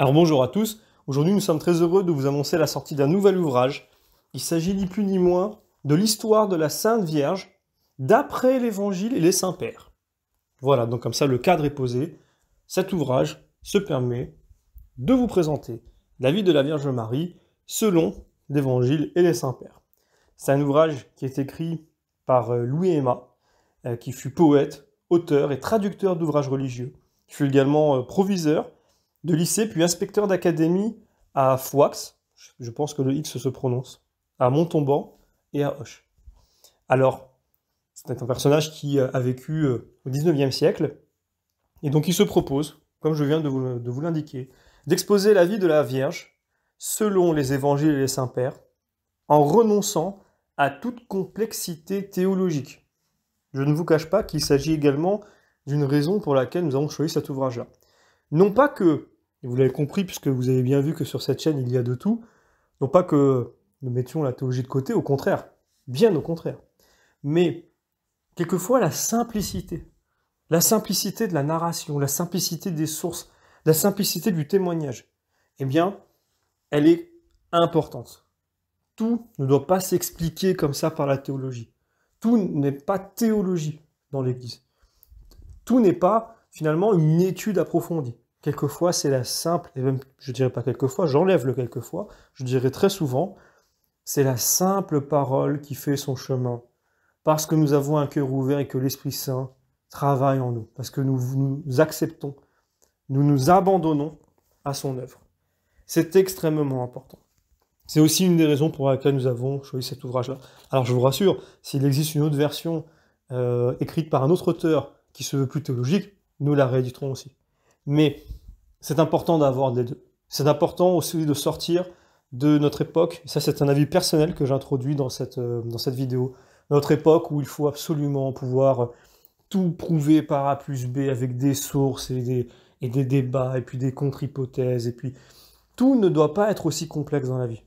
Alors bonjour à tous, aujourd'hui nous sommes très heureux de vous annoncer la sortie d'un nouvel ouvrage. Il s'agit ni plus ni moins de l'histoire de la Sainte Vierge d'après l'Évangile et les Saints-Pères. Voilà, donc comme ça le cadre est posé. Cet ouvrage se permet de vous présenter la vie de la Vierge Marie selon l'Évangile et les Saints-Pères. C'est un ouvrage qui est écrit par euh, Louis Emma, euh, qui fut poète, auteur et traducteur d'ouvrages religieux. Il fut également euh, proviseur de lycée, puis inspecteur d'académie à Fouax, je pense que le X se prononce, à Montauban et à Hoche. Alors, c'est un personnage qui euh, a vécu euh, au XIXe siècle, et donc il se propose, comme je viens de vous, de vous l'indiquer, d'exposer la vie de la Vierge selon les évangiles et les saints-pères, en renonçant à toute complexité théologique. Je ne vous cache pas qu'il s'agit également d'une raison pour laquelle nous avons choisi cet ouvrage-là. Non pas que, vous l'avez compris puisque vous avez bien vu que sur cette chaîne il y a de tout, non pas que nous mettions la théologie de côté, au contraire, bien au contraire, mais quelquefois la simplicité, la simplicité de la narration, la simplicité des sources, la simplicité du témoignage, eh bien, elle est importante. Tout ne doit pas s'expliquer comme ça par la théologie. Tout n'est pas théologie dans l'Église. Tout n'est pas finalement une étude approfondie. Quelquefois, c'est la simple, et même je dirais pas quelquefois, j'enlève le quelquefois, je dirais très souvent, c'est la simple parole qui fait son chemin. Parce que nous avons un cœur ouvert et que l'Esprit Saint travaille en nous, parce que nous nous acceptons, nous nous abandonnons à son œuvre. C'est extrêmement important. C'est aussi une des raisons pour laquelle nous avons choisi cet ouvrage-là. Alors je vous rassure, s'il existe une autre version euh, écrite par un autre auteur qui se veut plus théologique, nous la rééditerons aussi. Mais c'est important d'avoir des deux. C'est important aussi de sortir de notre époque, ça c'est un avis personnel que j'introduis dans cette, euh, dans cette vidéo, notre époque où il faut absolument pouvoir euh, tout prouver par A plus B avec des sources et des, et des débats et puis des contre-hypothèses et puis tout ne doit pas être aussi complexe dans la vie.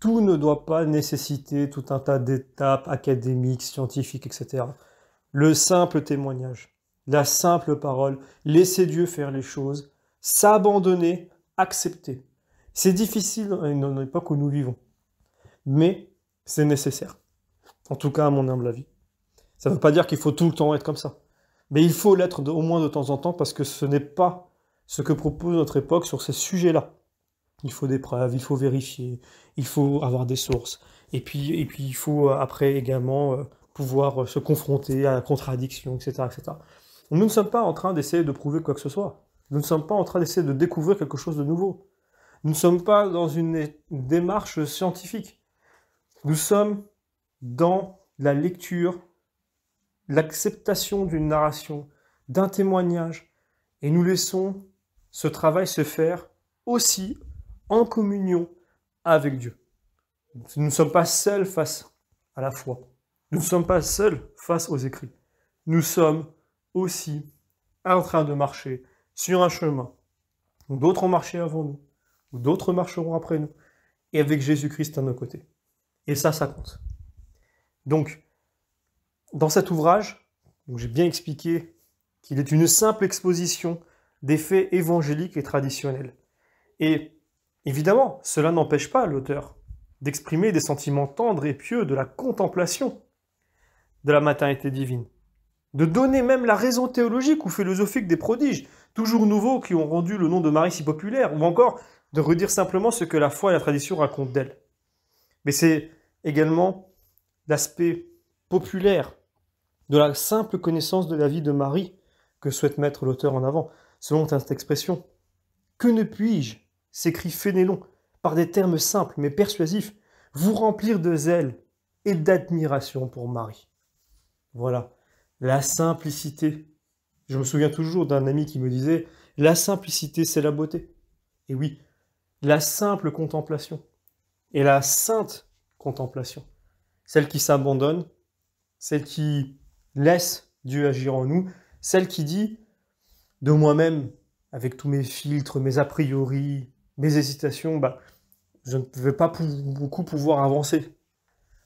Tout ne doit pas nécessiter tout un tas d'étapes académiques, scientifiques, etc. Le simple témoignage, la simple parole, laisser Dieu faire les choses, s'abandonner, accepter. C'est difficile dans l'époque où nous vivons, mais c'est nécessaire. En tout cas, à mon humble avis. Ça ne veut pas dire qu'il faut tout le temps être comme ça, mais il faut l'être au moins de temps en temps parce que ce n'est pas ce que propose notre époque sur ces sujets-là. Il faut des preuves, il faut vérifier, il faut avoir des sources. Et puis, et puis il faut euh, après également euh, pouvoir euh, se confronter à la contradiction, etc. etc. Nous ne sommes pas en train d'essayer de prouver quoi que ce soit. Nous ne sommes pas en train d'essayer de découvrir quelque chose de nouveau. Nous ne sommes pas dans une démarche scientifique. Nous sommes dans la lecture, l'acceptation d'une narration, d'un témoignage, et nous laissons ce travail se faire aussi en communion avec Dieu. Nous ne sommes pas seuls face à la foi. Nous ne sommes pas seuls face aux écrits. Nous sommes aussi en train de marcher sur un chemin où d'autres ont marché avant nous, où d'autres marcheront après nous, et avec Jésus-Christ à nos côtés. Et ça, ça compte. Donc, dans cet ouvrage, j'ai bien expliqué qu'il est une simple exposition des faits évangéliques et traditionnels. Et évidemment, cela n'empêche pas l'auteur d'exprimer des sentiments tendres et pieux de la contemplation de la maternité divine de donner même la raison théologique ou philosophique des prodiges, toujours nouveaux, qui ont rendu le nom de Marie si populaire, ou encore de redire simplement ce que la foi et la tradition racontent d'elle. Mais c'est également l'aspect populaire de la simple connaissance de la vie de Marie que souhaite mettre l'auteur en avant, selon cette expression. Que ne puis-je, s'écrit Fénélon, par des termes simples mais persuasifs, vous remplir de zèle et d'admiration pour Marie. Voilà la simplicité. Je me souviens toujours d'un ami qui me disait, la simplicité, c'est la beauté. Et oui, la simple contemplation et la sainte contemplation, celle qui s'abandonne, celle qui laisse Dieu agir en nous, celle qui dit de moi-même, avec tous mes filtres, mes a priori, mes hésitations, bah, je ne vais pas beaucoup pouvoir avancer.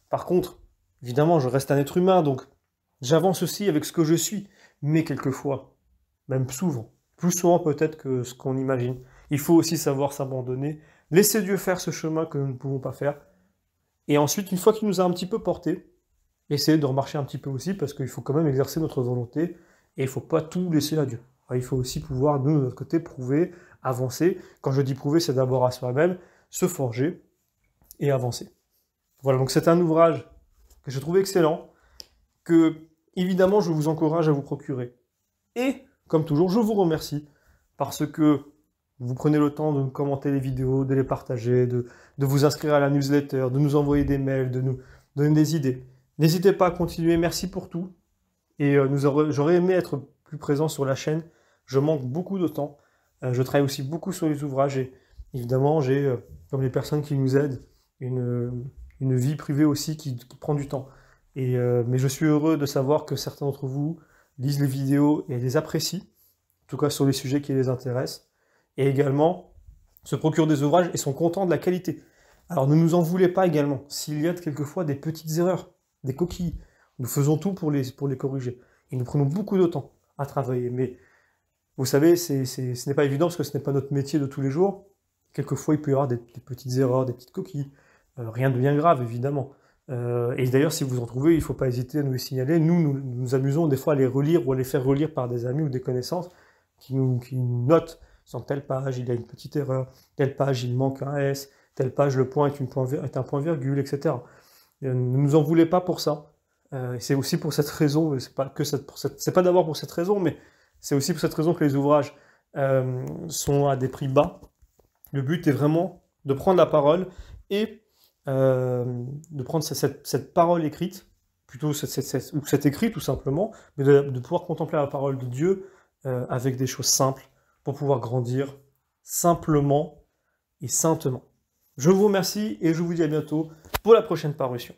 Par contre, évidemment, je reste un être humain, donc J'avance aussi avec ce que je suis, mais quelquefois, même souvent, plus souvent peut-être que ce qu'on imagine. Il faut aussi savoir s'abandonner, laisser Dieu faire ce chemin que nous ne pouvons pas faire. Et ensuite, une fois qu'il nous a un petit peu porté, essayer de remarcher un petit peu aussi, parce qu'il faut quand même exercer notre volonté, et il ne faut pas tout laisser à Dieu. Il faut aussi pouvoir, de notre côté, prouver, avancer. Quand je dis prouver, c'est d'abord à soi-même, se forger et avancer. Voilà, donc c'est un ouvrage que je trouve excellent, que évidemment je vous encourage à vous procurer. Et comme toujours, je vous remercie parce que vous prenez le temps de commenter les vidéos, de les partager, de, vous inscrire à la newsletter, de nous envoyer des mails, de nous donner des idées. N'hésitez pas à continuer, merci pour tout. Et euh, j'aurais aimé être plus présent sur la chaîne. Je manque beaucoup de temps. Euh, je travaille aussi beaucoup sur les ouvrages et évidemment j'ai, euh, comme les personnes qui nous aident, une, vie privée aussi qui prend du temps. Euh, mais je suis heureux de savoir que certains d'entre vous lisent les vidéos et les apprécient, en tout cas sur les sujets qui les intéressent, et également se procurent des ouvrages et sont contents de la qualité. Alors ne nous en voulez pas également, s'il y a quelquefois des petites erreurs, des coquilles, nous faisons tout pour les, corriger. Et nous prenons beaucoup de temps à travailler, mais vous savez, ce n'est pas évident parce que ce n'est pas notre métier de tous les jours. Quelquefois, il peut y avoir des, petites erreurs, des petites coquilles, euh, rien de bien grave évidemment. Euh, et d'ailleurs, si vous en trouvez, il ne faut pas hésiter à nous les signaler. Nous, nous, nous amusons des fois à les relire ou à les faire relire par des amis ou des connaissances qui nous, qui notent sur telle page, il y a une petite erreur, telle page, il manque un S, telle page, le point est, point, un point virgule, etc. Euh, ne nous en voulez pas pour ça. Euh, c'est aussi pour cette raison, c'est pas, que c'est pas d'abord pour cette raison, mais c'est aussi pour cette raison que les ouvrages sont à des prix bas. Le but est vraiment de prendre la parole et euh, de prendre cette, parole écrite, plutôt cette, cette, ou cette tout simplement, mais de, pouvoir contempler la parole de Dieu euh, avec des choses simples pour pouvoir grandir simplement et saintement. Je vous remercie et je vous dis à bientôt pour la prochaine parution.